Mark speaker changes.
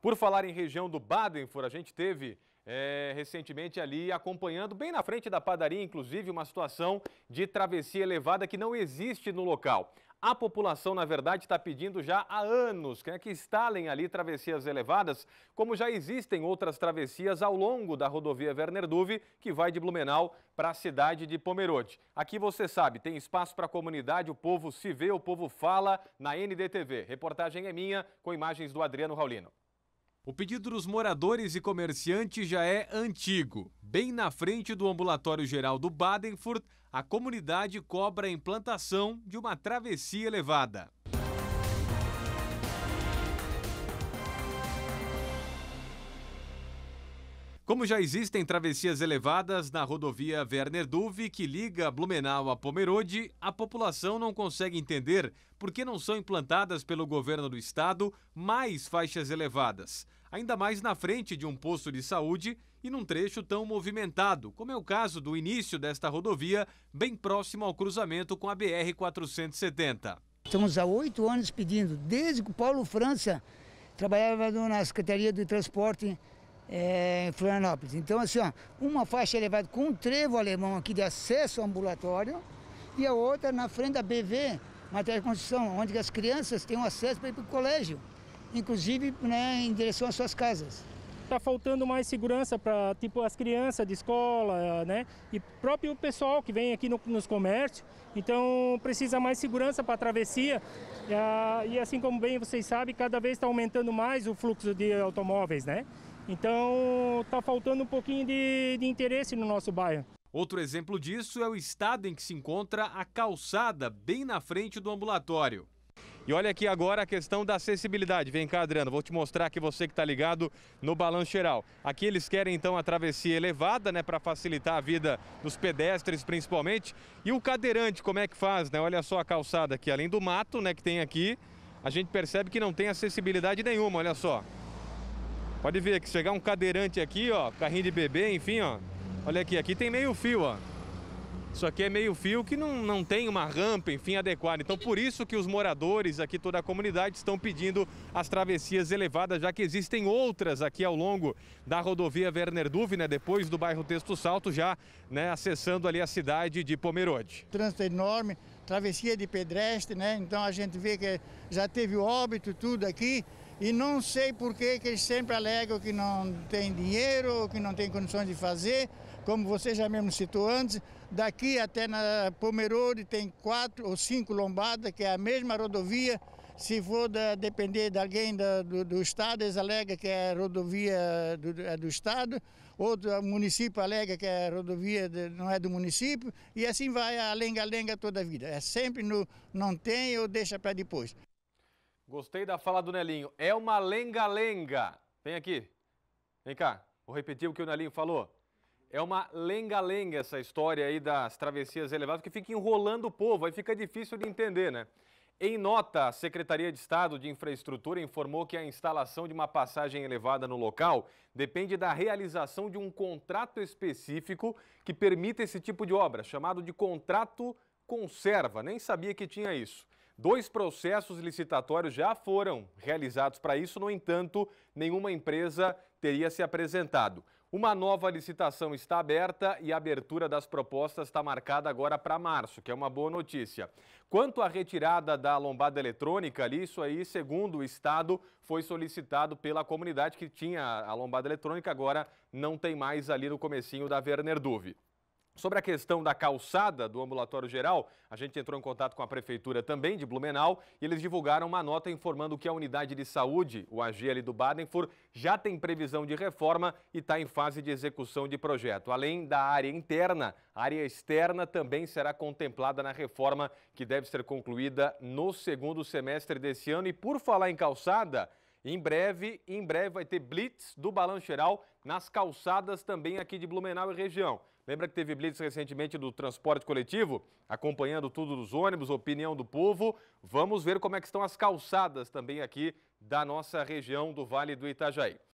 Speaker 1: Por falar em região do Badenford, a gente teve é, recentemente ali acompanhando, bem na frente da padaria, inclusive, uma situação de travessia elevada que não existe no local. A população, na verdade, está pedindo já há anos que, né, que instalem ali travessias elevadas, como já existem outras travessias ao longo da rodovia Werner Duve, que vai de Blumenau para a cidade de Pomerode. Aqui você sabe, tem espaço para a comunidade, o povo se vê, o povo fala na NDTV. Reportagem é minha, com imagens do Adriano Raulino. O pedido dos moradores e comerciantes já é antigo. Bem na frente do Ambulatório Geral do Badenfurt, a comunidade cobra a implantação de uma travessia elevada. Como já existem travessias elevadas na rodovia Werner Duve, que liga Blumenau a Pomerode, a população não consegue entender por que não são implantadas pelo governo do estado mais faixas elevadas ainda mais na frente de um posto de saúde e num trecho tão movimentado, como é o caso do início desta rodovia, bem próximo ao cruzamento com a BR-470.
Speaker 2: Estamos há oito anos pedindo, desde que o Paulo França trabalhava na Secretaria do Transporte é, em Florianópolis. Então, assim, ó, uma faixa elevada com um trevo alemão aqui de acesso ao ambulatório e a outra na frente da BV, matéria de construção, onde as crianças têm acesso para ir para o colégio inclusive né, em direção às suas casas. Está faltando mais segurança para tipo as crianças de escola, né? E próprio pessoal que vem aqui no, nos comércios. Então precisa mais segurança para a travessia. E, a, e assim como bem vocês sabem, cada vez está aumentando mais o fluxo de automóveis, né? Então está faltando um pouquinho de, de interesse no nosso bairro.
Speaker 1: Outro exemplo disso é o estado em que se encontra a calçada bem na frente do ambulatório. E olha aqui agora a questão da acessibilidade. Vem cá, Adriano, vou te mostrar aqui você que está ligado no balanço geral. Aqui eles querem então a travessia elevada, né, para facilitar a vida dos pedestres principalmente. E o cadeirante, como é que faz, né? Olha só a calçada aqui, além do mato, né, que tem aqui, a gente percebe que não tem acessibilidade nenhuma, olha só. Pode ver que chegar um cadeirante aqui, ó, carrinho de bebê, enfim, ó. Olha aqui, aqui tem meio fio, ó. Isso aqui é meio fio que não, não tem uma rampa, enfim, adequada. Então, por isso que os moradores aqui, toda a comunidade, estão pedindo as travessias elevadas, já que existem outras aqui ao longo da rodovia Werner Duve, né, depois do bairro Texto Salto, já né, acessando ali a cidade de Pomerode.
Speaker 2: Trânsito enorme, travessia de pedestre, né? Então, a gente vê que já teve óbito tudo aqui. E não sei por que eles sempre alegam que não tem dinheiro, que não tem condições de fazer como você já mesmo citou antes, daqui até na Pomerode tem quatro ou cinco lombadas, que é a mesma rodovia. Se for da, depender de alguém da, do, do, Estado, eles alegam que é rodovia do, é do Estado, outro município alega que é rodovia de, não é do município, e assim vai a lenga-lenga toda a vida. É sempre no não tem ou deixa para depois.
Speaker 1: Gostei da fala do Nelinho. É uma lenga-lenga. Vem aqui. Vem cá. Vou repetir o que o Nelinho falou. É uma lenga-lenga essa história aí das travessias elevadas, que fica enrolando o povo, aí fica difícil de entender, né? Em nota, a Secretaria de Estado de Infraestrutura informou que a instalação de uma passagem elevada no local depende da realização de um contrato específico que permita esse tipo de obra, chamado de contrato conserva. Nem sabia que tinha isso. Dois processos licitatórios já foram realizados para isso, no entanto, nenhuma empresa teria se apresentado. Uma nova licitação está aberta e a abertura das propostas está marcada agora para março, que é uma boa notícia. Quanto à retirada da lombada eletrônica, ali, isso aí, segundo o Estado, foi solicitado pela comunidade que tinha a lombada eletrônica, agora não tem mais ali no comecinho da Werner Duve. Sobre a questão da calçada do ambulatório geral, a gente entrou em contato com a prefeitura também de Blumenau e eles divulgaram uma nota informando que a unidade de saúde, o AGL do Badenfur, já tem previsão de reforma e está em fase de execução de projeto. Além da área interna, a área externa também será contemplada na reforma que deve ser concluída no segundo semestre desse ano. E por falar em calçada, em breve, em breve vai ter blitz do balanço geral nas calçadas também aqui de Blumenau e região. Lembra que teve blitz recentemente do transporte coletivo? Acompanhando tudo dos ônibus, opinião do povo. Vamos ver como é que estão as calçadas também aqui da nossa região do Vale do Itajaí.